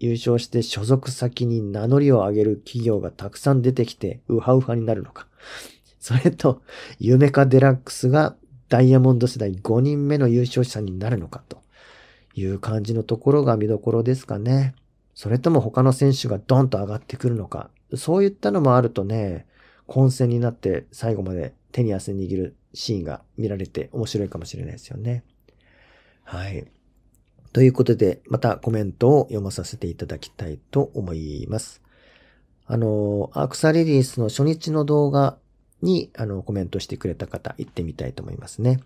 優勝して所属先に名乗りを上げる企業がたくさん出てきて、ウハウハになるのか。それと、ユメカデラックスがダイヤモンド世代5人目の優勝者になるのかという感じのところが見どころですかね。それとも他の選手がドンと上がってくるのか。そういったのもあるとね、混戦になって最後まで手に汗握るシーンが見られて面白いかもしれないですよね。はい。ということで、またコメントを読まさせていただきたいと思います。あの、アークサリリースの初日の動画に、あの、コメントしてくれた方、行ってみたいと思いますね。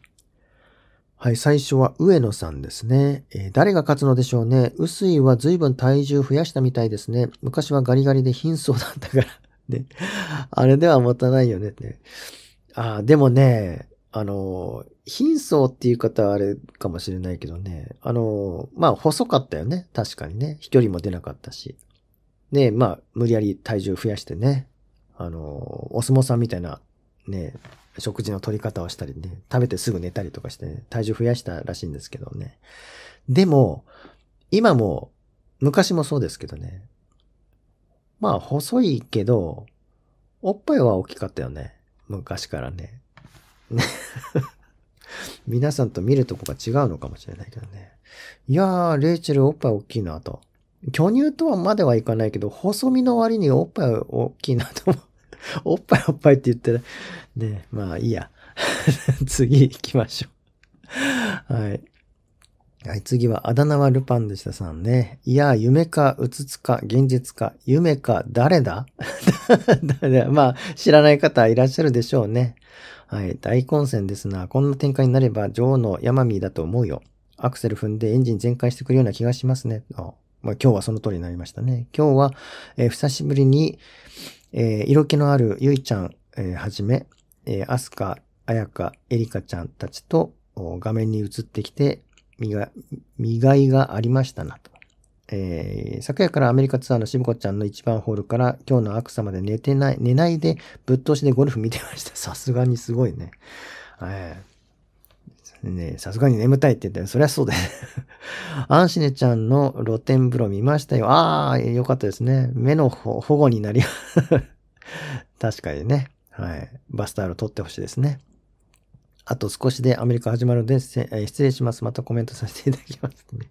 はい、最初は上野さんですね。えー、誰が勝つのでしょうね。薄井は随分体重増やしたみたいですね。昔はガリガリで貧相だったからね。あれでは持たないよねって。ああ、でもね、あの、貧相っていう方はあれかもしれないけどね、あの、まあ細かったよね。確かにね。飛距離も出なかったし。ね、まあ無理やり体重増やしてね、あの、お相撲さんみたいなね、食事の取り方をしたりね、食べてすぐ寝たりとかして、ね、体重増やしたらしいんですけどね。でも、今も、昔もそうですけどね。まあ細いけど、おっぱいは大きかったよね。昔からね。ね 皆さんと見るとこが違うのかもしれないけどね。いやー、レイチェルおっぱい大きいなと。巨乳とはまではいかないけど、細身の割におっぱい大きいなと おっぱいおっぱいって言ってる。ね、まあいいや。次行きましょう。はい。はい、次はあだ名はルパンでしたさんね。いや、夢か、うつつか、現実か、夢か、誰だまあ、知らない方いらっしゃるでしょうね。はい、大混戦ですな。こんな展開になれば女王のヤマミーだと思うよ。アクセル踏んでエンジン全開してくるような気がしますね。あまあ、今日はその通りになりましたね。今日は、えー、久しぶりに、えー、色気のあるゆいちゃん、えー、はじめ、えー、アスカ、アヤカ、エリカちゃんたちと画面に映ってきて、みが、みがいがありましたなと。えー、昨夜からアメリカツアーのぶこちゃんの1番ホールから今日の悪さまで寝てない、寝ないでぶっ通しでゴルフ見てました。さすがにすごいね。えー、ねさすがに眠たいって言ったら、そりゃそうで。アンシネちゃんの露天風呂見ましたよ。ああ、よかったですね。目の保護になり、確かにね。はい。バスタオル取ってほしいですね。あと少しでアメリカ始まるので、えー、失礼します。またコメントさせていただきますね。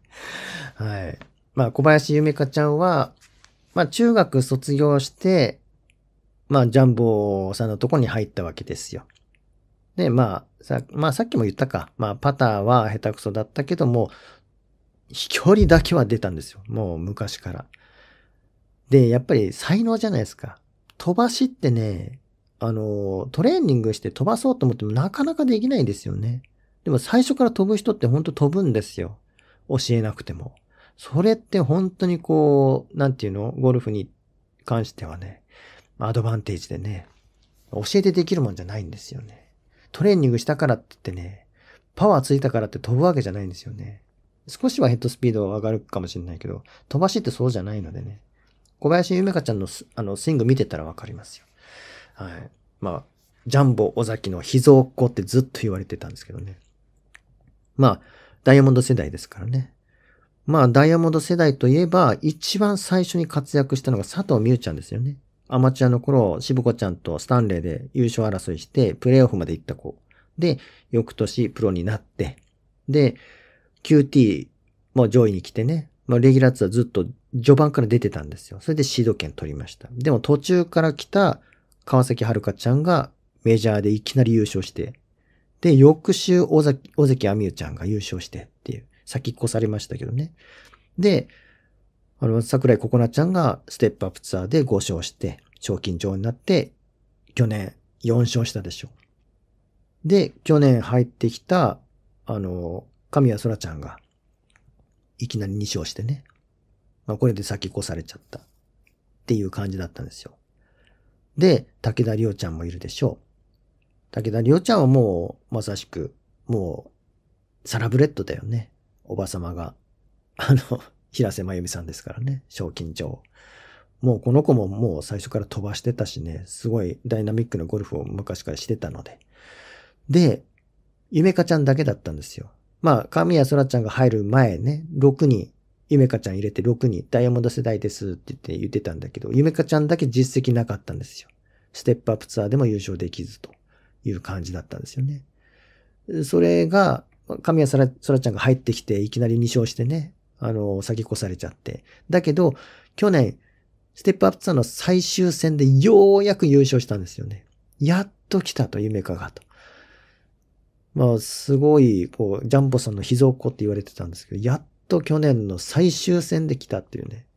はい。まあ、小林ゆめかちゃんは、まあ、中学卒業して、まあ、ジャンボさんのとこに入ったわけですよ。で、まあ、さ、まあ、さっきも言ったか。まあ、パターは下手くそだったけども、飛距離だけは出たんですよ。もう昔から。で、やっぱり才能じゃないですか。飛ばしってね、あの、トレーニングして飛ばそうと思ってもなかなかできないんですよね。でも最初から飛ぶ人ってほんと飛ぶんですよ。教えなくても。それって本当にこう、なんていうのゴルフに関してはね、アドバンテージでね、教えてできるもんじゃないんですよね。トレーニングしたからって言ってね、パワーついたからって飛ぶわけじゃないんですよね。少しはヘッドスピード上がるかもしれないけど、飛ばしってそうじゃないのでね。小林夢香ちゃんのあのスイング見てたらわかりますよ。はい。まあ、ジャンボ尾崎の秘蔵っ子ってずっと言われてたんですけどね。まあ、ダイヤモンド世代ですからね。まあ、ダイヤモンド世代といえば、一番最初に活躍したのが佐藤美宇ちゃんですよね。アマチュアの頃、渋子ちゃんとスタンレーで優勝争いして、プレイオフまで行った子。で、翌年プロになって、で、QT も上位に来てね、まあ、レギュラーツはずっと序盤から出てたんですよ。それでシード権取りました。でも途中から来た川崎遥ちゃんがメジャーでいきなり優勝して、で、翌週尾崎、尾関亜美優ちゃんが優勝して、先っ越されましたけどね。で、あの、桜井ココナちゃんがステップアップツアーで5勝して、賞金女王になって、去年4勝したでしょ。で、去年入ってきた、あの、神谷空ちゃんが、いきなり2勝してね。まあ、これで先越されちゃった。っていう感じだったんですよ。で、武田りおちゃんもいるでしょう。武田りおちゃんはもう、まさしく、もう、サラブレッドだよね。おばさまが、あの、平瀬真由美さんですからね、賞金女もうこの子ももう最初から飛ばしてたしね、すごいダイナミックなゴルフを昔からしてたので。で、ゆめかちゃんだけだったんですよ。まあ、神谷そらちゃんが入る前ね、6人、ゆめかちゃん入れて6人、ダイヤモンド世代ですって言って言ってたんだけど、ゆめかちゃんだけ実績なかったんですよ。ステップアップツアーでも優勝できずという感じだったんですよね。それが、神谷そら、ちゃんが入ってきて、いきなり2勝してね、あの、先越されちゃって。だけど、去年、ステップアップツアーの最終戦でようやく優勝したんですよね。やっと来たと、夢かがと。まあ、すごい、こう、ジャンボさんの秘蔵っ子って言われてたんですけど、やっと去年の最終戦で来たっていうね。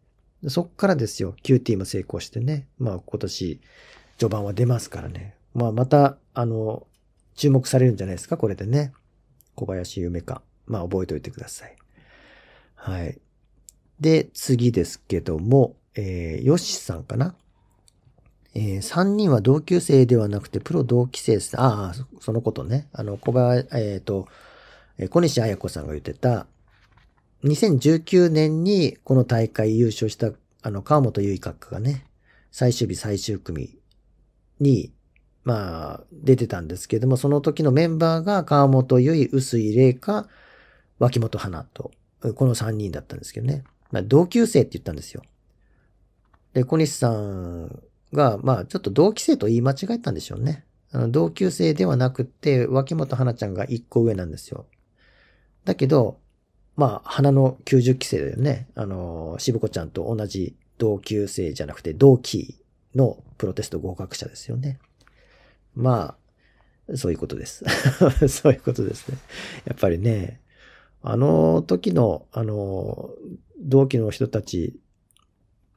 そっからですよ、QT も成功してね。まあ、今年、序盤は出ますからね。まあ、また、あの、注目されるんじゃないですか、これでね。小林夢か。まあ覚えておいてください。はい。で、次ですけども、えー、ヨシさんかな。えー、三人は同級生ではなくてプロ同期生です。ああ、そのことね。あの、小林、えっ、ー、と、小西彩子さんが言ってた、2019年にこの大会優勝した、あの、川本優衣閣がね、最終日最終組にまあ、出てたんですけども、その時のメンバーが川本由衣、薄井玲香、脇本花と、この3人だったんですけどね。まあ、同級生って言ったんですよ。で、小西さんが、まあ、ちょっと同期生と言い間違えたんでしょうね。あの、同級生ではなくて、脇本花ちゃんが1個上なんですよ。だけど、まあ、花の90期生だよね。あの、渋子ちゃんと同じ同級生じゃなくて、同期のプロテスト合格者ですよね。まあ、そういうことです。そういうことですね。やっぱりね、あの時の、あの、同期の人たち、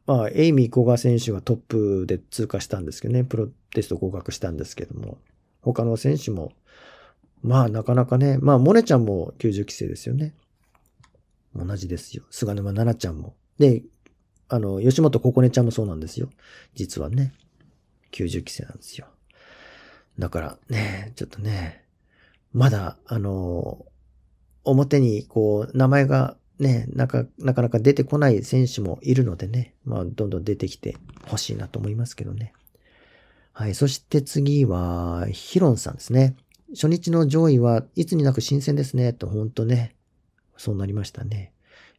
まあ、エイミー・古賀選手がトップで通過したんですけどね、プロテスト合格したんですけども、他の選手も、まあ、なかなかね、まあ、モネちゃんも90期生ですよね。同じですよ。菅沼奈々ちゃんも。で、あの、吉本ここねちゃんもそうなんですよ。実はね、90期生なんですよ。だからね、ちょっとね、まだ、あの、表にこう、名前がね、なか、なかなか出てこない選手もいるのでね、まあ、どんどん出てきてほしいなと思いますけどね。はい。そして次は、ヒロンさんですね。初日の上位はいつになく新鮮ですね、と、ほんとね。そうなりましたね。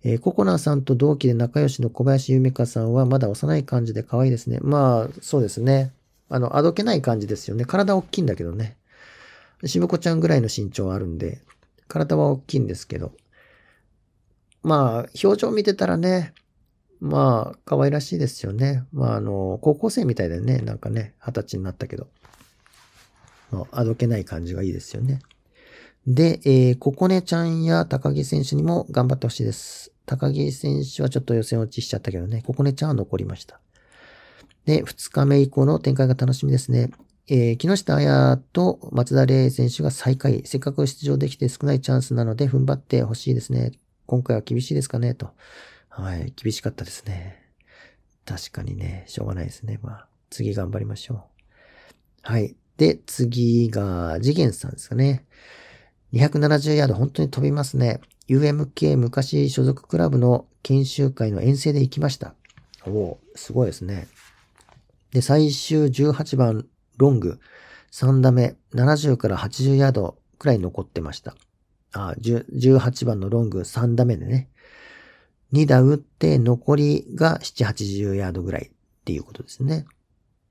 えー、ココナさんと同期で仲良しの小林ゆめかさんはまだ幼い感じで可愛いですね。まあ、そうですね。あの、あどけない感じですよね。体大きいんだけどね。しぶこちゃんぐらいの身長あるんで、体は大きいんですけど。まあ、表情見てたらね、まあ、可愛らしいですよね。まあ、あの、高校生みたいだよね。なんかね、二十歳になったけど。あどけない感じがいいですよね。で、えー、ここねちゃんや高木選手にも頑張ってほしいです。高木選手はちょっと予選落ちしちゃったけどね、ここねちゃんは残りました。で、2日目以降の展開が楽しみですね。えー、木下彩と松田玲選手が最下位。せっかく出場できて少ないチャンスなので踏ん張ってほしいですね。今回は厳しいですかねと。はい、厳しかったですね。確かにね、しょうがないですね。まあ、次頑張りましょう。はい。で、次が、次元さんですかね。270ヤード、本当に飛びますね。UMK 昔所属クラブの研修会の遠征で行きました。おおすごいですね。で、最終18番ロング、3打目、70から80ヤードくらい残ってました。あ、18番のロング3打目でね。2打打って残りが7、80ヤードぐらいっていうことですね。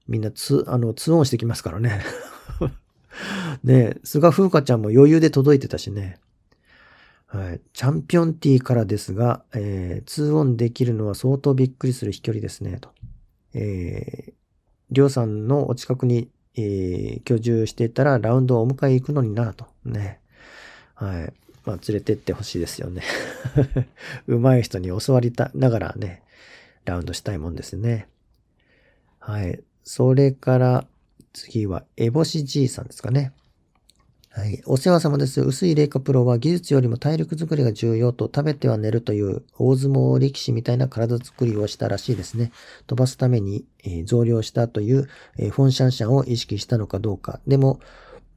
みんなツ、あの、ツオンしてきますからね。ね菅風花ちゃんも余裕で届いてたしね。はい。チャンピオンティーからですが、えー、2オンできるのは相当びっくりする飛距離ですね、と。えー、りょうさんのお近くに、えー、居住してたらラウンドをお迎え行くのになと。ね。はい。まあ、連れてってほしいですよね。上手い人に教わりたながらね、ラウンドしたいもんですね。はい。それから、次は、エボシじいさんですかね。はい。お世話様です。薄い霊化プロは技術よりも体力づくりが重要と食べては寝るという大相撲力士みたいな体づくりをしたらしいですね。飛ばすために、え増量したという、えフォンシャンシャンを意識したのかどうか。でも、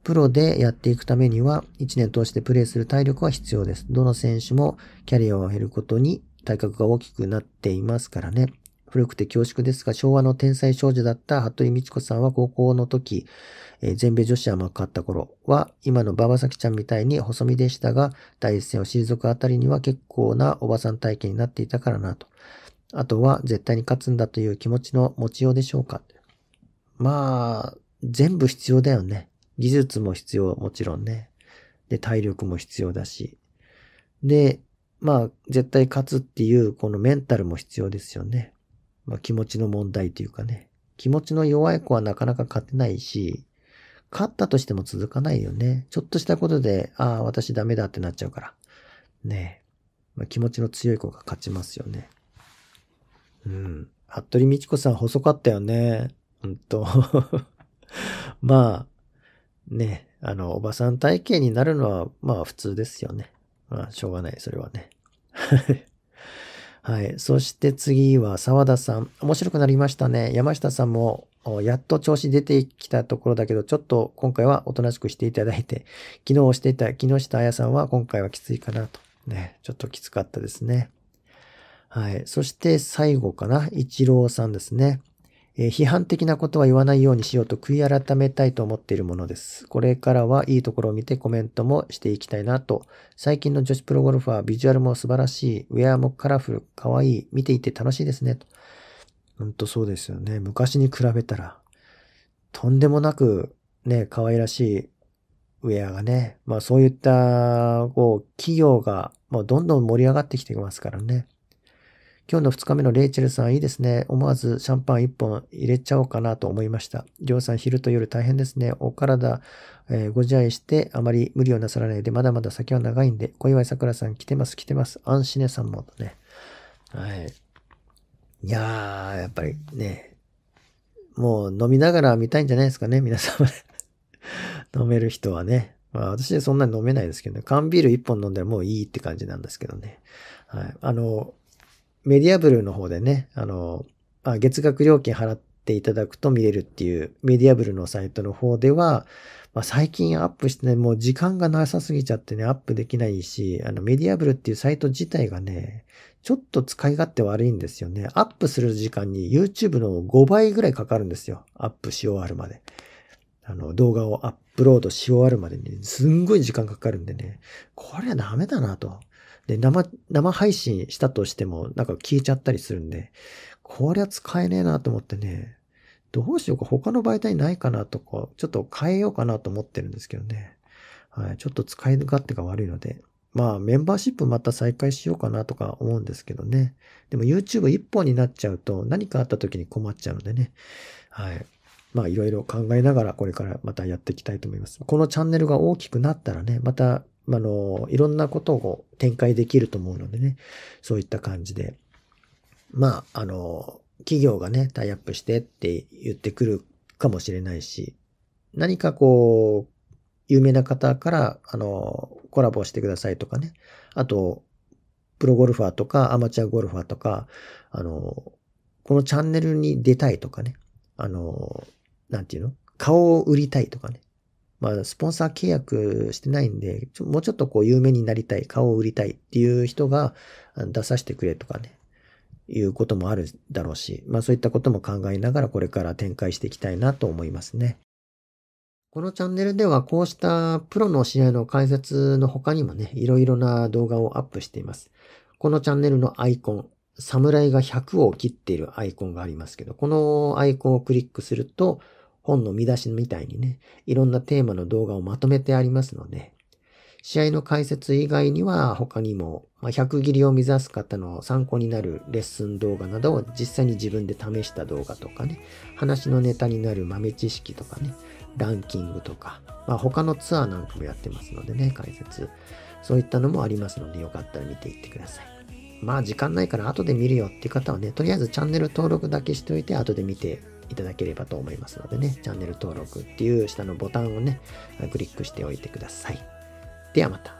プロでやっていくためには1年通してプレーする体力は必要です。どの選手もキャリアを減ることに体格が大きくなっていますからね。古くて恐縮ですが、昭和の天才少女だった服部みち子さんは高校の時、えー、全米女子アマ買った頃は、今の馬場咲ちゃんみたいに細身でしたが、第一線を退くあたりには結構なおばさん体験になっていたからなと。あとは、絶対に勝つんだという気持ちの持ちようでしょうか。まあ、全部必要だよね。技術も必要、もちろんね。で、体力も必要だし。で、まあ、絶対勝つっていう、このメンタルも必要ですよね。まあ、気持ちの問題というかね、気持ちの弱い子はなかなか勝てないし、勝ったとしても続かないよね。ちょっとしたことで、ああ、私ダメだってなっちゃうから。ねまあ、気持ちの強い子が勝ちますよね。うん。服部みち子さん細かったよね。ほんと。まあ、ね、あの、おばさん体型になるのは、まあ普通ですよね。まあ、しょうがない、それはね。はい。そして次は沢田さん。面白くなりましたね。山下さんも、やっと調子出てきたところだけど、ちょっと今回はおとなしくしていただいて、昨日していた木下彩さんは今回はきついかなと。ね。ちょっときつかったですね。はい。そして最後かな。一郎さんですね。え批判的なことは言わないようにしようと悔い改めたいと思っているものです。これからはいいところを見てコメントもしていきたいなと。最近の女子プロゴルファー、ビジュアルも素晴らしい、ウェアもカラフル、可愛い、見ていて楽しいですね。と。ほんとそうですよね。昔に比べたら、とんでもなくね、可愛らしいウェアがね、まあそういった、こう、企業がもうどんどん盛り上がってきてますからね。今日の2日目のレイチェルさんいいですね。思わずシャンパン1本入れちゃおうかなと思いました。りょうさん昼と夜大変ですね。お体、えー、ご自愛してあまり無理をなさらないで、まだまだ先は長いんで、小祝さくらさん来てます来てます。アンシネさんもね。はい。いやー、やっぱりね、もう飲みながら見たいんじゃないですかね、皆様。飲める人はね。まあ私そんなに飲めないですけどね。缶ビール1本飲んだらもういいって感じなんですけどね。はい。あの、メディアブルーの方でね、あの、あ月額料金払っていただくと見れるっていうメディアブルのサイトの方では、まあ、最近アップしてね、もう時間がなさすぎちゃってね、アップできないし、あのメディアブルっていうサイト自体がね、ちょっと使い勝手悪いんですよね。アップする時間に YouTube の5倍ぐらいかかるんですよ。アップし終わるまで。あの、動画をアップロードし終わるまでに、すんごい時間かかるんでね、これはダメだなと。で、生、生配信したとしても、なんか消えちゃったりするんで、こりゃ使えねえなと思ってね、どうしようか他の媒体ないかなとか、ちょっと変えようかなと思ってるんですけどね。はい、ちょっと使い勝手が悪いので。まあ、メンバーシップまた再開しようかなとか思うんですけどね。でも YouTube 一本になっちゃうと何かあった時に困っちゃうのでね。はい。まあ、いろいろ考えながらこれからまたやっていきたいと思います。このチャンネルが大きくなったらね、またあの、いろんなことを展開できると思うのでね、そういった感じで。まあ、あの、企業がね、タイアップしてって言ってくるかもしれないし、何かこう、有名な方から、あの、コラボしてくださいとかね、あと、プロゴルファーとかアマチュアゴルファーとか、あの、このチャンネルに出たいとかね、あの、なんていうの顔を売りたいとかね、まあ、スポンサー契約してないんで、もうちょっとこう有名になりたい、顔を売りたいっていう人が出させてくれとかね、いうこともあるだろうし、まあそういったことも考えながらこれから展開していきたいなと思いますね。このチャンネルではこうしたプロの試合の解説の他にもね、いろいろな動画をアップしています。このチャンネルのアイコン、侍が100を切っているアイコンがありますけど、このアイコンをクリックすると、本の見出しみたいにね、いろんなテーマの動画をまとめてありますので、試合の解説以外には他にも、まあ、100切りを目指す方の参考になるレッスン動画などを実際に自分で試した動画とかね、話のネタになる豆知識とかね、ランキングとか、まあ、他のツアーなんかもやってますのでね、解説。そういったのもありますので、よかったら見ていってください。まあ時間ないから後で見るよっていう方はね、とりあえずチャンネル登録だけしておいて後で見ていただければと思いますのでね、チャンネル登録っていう下のボタンをね、クリックしておいてください。ではまた。